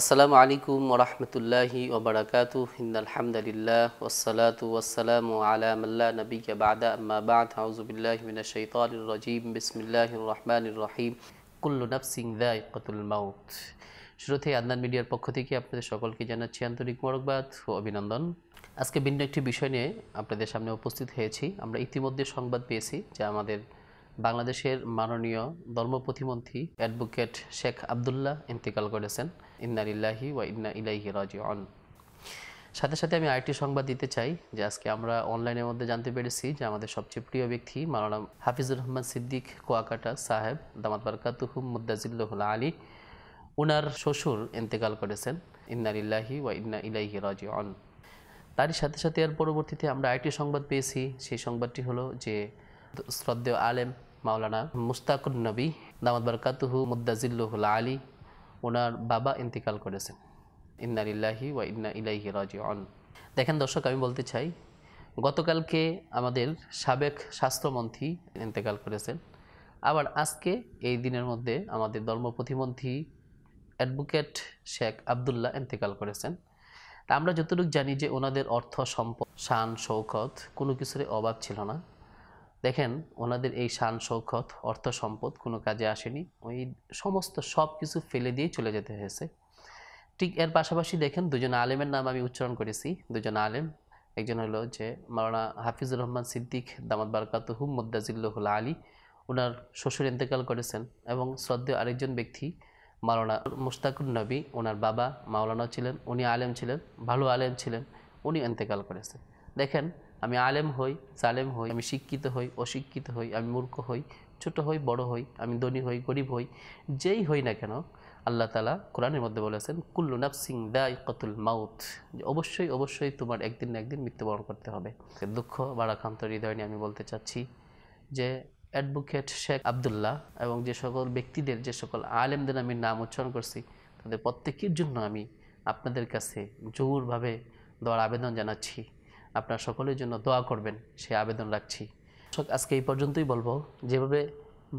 আসসালামু আলাইকুম ওরহমতুল্লাহি ওবরাকাতু আলহামদুলিল্লাহ ওসালাতু ওসালাম আলামাল্লা নবী বাদা আম্মা বাদ হাউজুবিল্লাহমিনা শাইতানির রাজীম বিসমিল্লাহির রহমান রহিম কুল্লু নাফসিং যায়িকাতুল মাউত শুরুতে আদনান মিডিয়ার পক্ষ থেকে আপনাদের সকলকে জানাচ্ছি আন্তরিক মরকবাদ ও অভিনন্দন আজকে ভিন্ন একটি বিষয় নিয়ে আপনাদের সামনে উপস্থিত হয়েছি আমরা ইতিমধ্যে সংবাদ পেয়েছি যে আমাদের বাংলাদেশের মাননীয় ধর্ম প্রতিমন্ত্রী অ্যাডভোকেট শেখ আবদুল্লাহ ইন্তেকাল করেছেন ইন্নারিল্লাহি ওয়া ইন্না ইলাইহি রাজিউন সাথে সাথে আমি আরেকটি সংবাদ দিতে চাই যে আজকে আমরা অনলাইনের মধ্যে জানতে পেরেছি যে আমাদের সবচেয়ে প্রিয় ব্যক্তি মাওলানা হাফিজুর রহমান সিদ্দিক কোয়াকাটা সাহেব দামাত বারকাতুহ মুদাজিল্লাহুল আলী উনার শ্বশুর ইন্তেকাল করেছেন ইন্নারিল্লাহি ওয়া ইন্না ইলাইহি রাজিউন তারই সাথে সাথে এর পরবর্তীতে আমরা আরেকটি সংবাদ পেয়েছি সেই সংবাদটি হলো যে শ্রদ্ধেয় আলেম মাওলানা মুস্তাকুর নবী দামদ বরকাতুহু মুদাজিল্লুহুল আলী ওনার বাবা ইন্তিকাল করেছেন ইন্না ইল্লাহি ওয়া ইন্না ইলাইহি রাজিউন দেখেন দর্শক আমি বলতে চাই গতকালকে আমাদের সাবেক স্বাস্থ্যমন্ত্রী ইন্তেকাল করেছেন আবার আজকে এই দিনের মধ্যে আমাদের ধর্ম প্রতিমন্ত্রী অ্যাডভোকেট শেখ আবদুল্লাহ ইন্তেকাল করেছেন আমরা যতটুকু জানি যে ওনাদের অর্থ সম্পদ শান শৌকত কোনো কিছুরই অভাব ছিল না দেখেন ওনাদের এই শান সৌখত অর্থ সম্পদ কোনো কাজে আসেনি ওই সমস্ত সব কিছু ফেলে দিয়ে চলে যেতে হয়েছে ঠিক এর পাশাপাশি দেখেন দুজন আলেমের নাম আমি উচ্চারণ করেছি দুজন আলেম একজন হলো যে মারানা হাফিজুর রহমান সিদ্দিক দামাত বারকাতুহু মুদাজিল্লুল আলী ওনার শ্বশুর ইন্তেকাল করেছেন এবং শ্রদ্ধেয় আরেকজন ব্যক্তি মাওলানা মুস্তাকুর নবী ওনার বাবা মাওলানা ছিলেন উনি আলেম ছিলেন ভালো আলেম ছিলেন উনি ইন্তেকাল করেছেন দেখেন আমি আলেম হই জালেম হই আমি শিক্ষিত হই অশিক্ষিত হই আমি মূর্খ হই ছোট হই বড় হই আমি ধনী হই গরিব হই যেই হই না কেন আল্লাহ তালা কোরআনের মধ্যে বলেছেন কুল্লু নাফসিং দা ইকতুল মাউথ অবশ্যই অবশ্যই তোমার একদিন না একদিন মৃত্যুবরণ করতে হবে দুঃখ বারাক্রান্ত হৃদয় নিয়ে আমি বলতে চাচ্ছি যে অ্যাডভোকেট শেখ আবদুল্লাহ এবং যে সকল ব্যক্তিদের যে সকল আলেমদের আমি নাম উচ্চারণ করছি তাদের প্রত্যেকের জন্য আমি আপনাদের কাছে জোরভাবে দেওয়ার আবেদন জানাচ্ছি আপনার সকলের জন্য দোয়া করবেন সে আবেদন রাখছি আজকে এই পর্যন্তই বলবো যেভাবে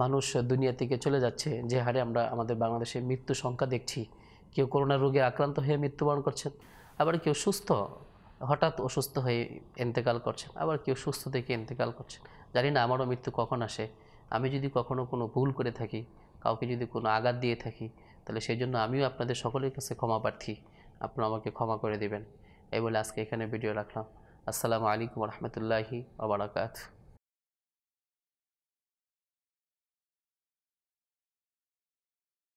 মানুষ দুনিয়া থেকে চলে যাচ্ছে যে হারে আমরা আমাদের বাংলাদেশে মৃত্যু সংখ্যা দেখছি কেউ করোনা রোগে আক্রান্ত হয়ে মৃত্যুবরণ করছেন আবার কেউ সুস্থ হঠাৎ অসুস্থ হয়ে এন্তেকাল করছেন আবার কেউ সুস্থ থেকে এন্তেকাল করছেন জানি না আমারও মৃত্যু কখন আসে আমি যদি কখনও কোনো ভুল করে থাকি কাউকে যদি কোনো আঘাত দিয়ে থাকি তাহলে সেই জন্য আমিও আপনাদের সকলের কাছে ক্ষমা প্রার্থী আপনারা আমাকে ক্ষমা করে দেবেন এই বলে আজকে এখানে ভিডিও রাখলাম আসসালামু আলাইকুম রহমতুল্লাহি আবরাকাত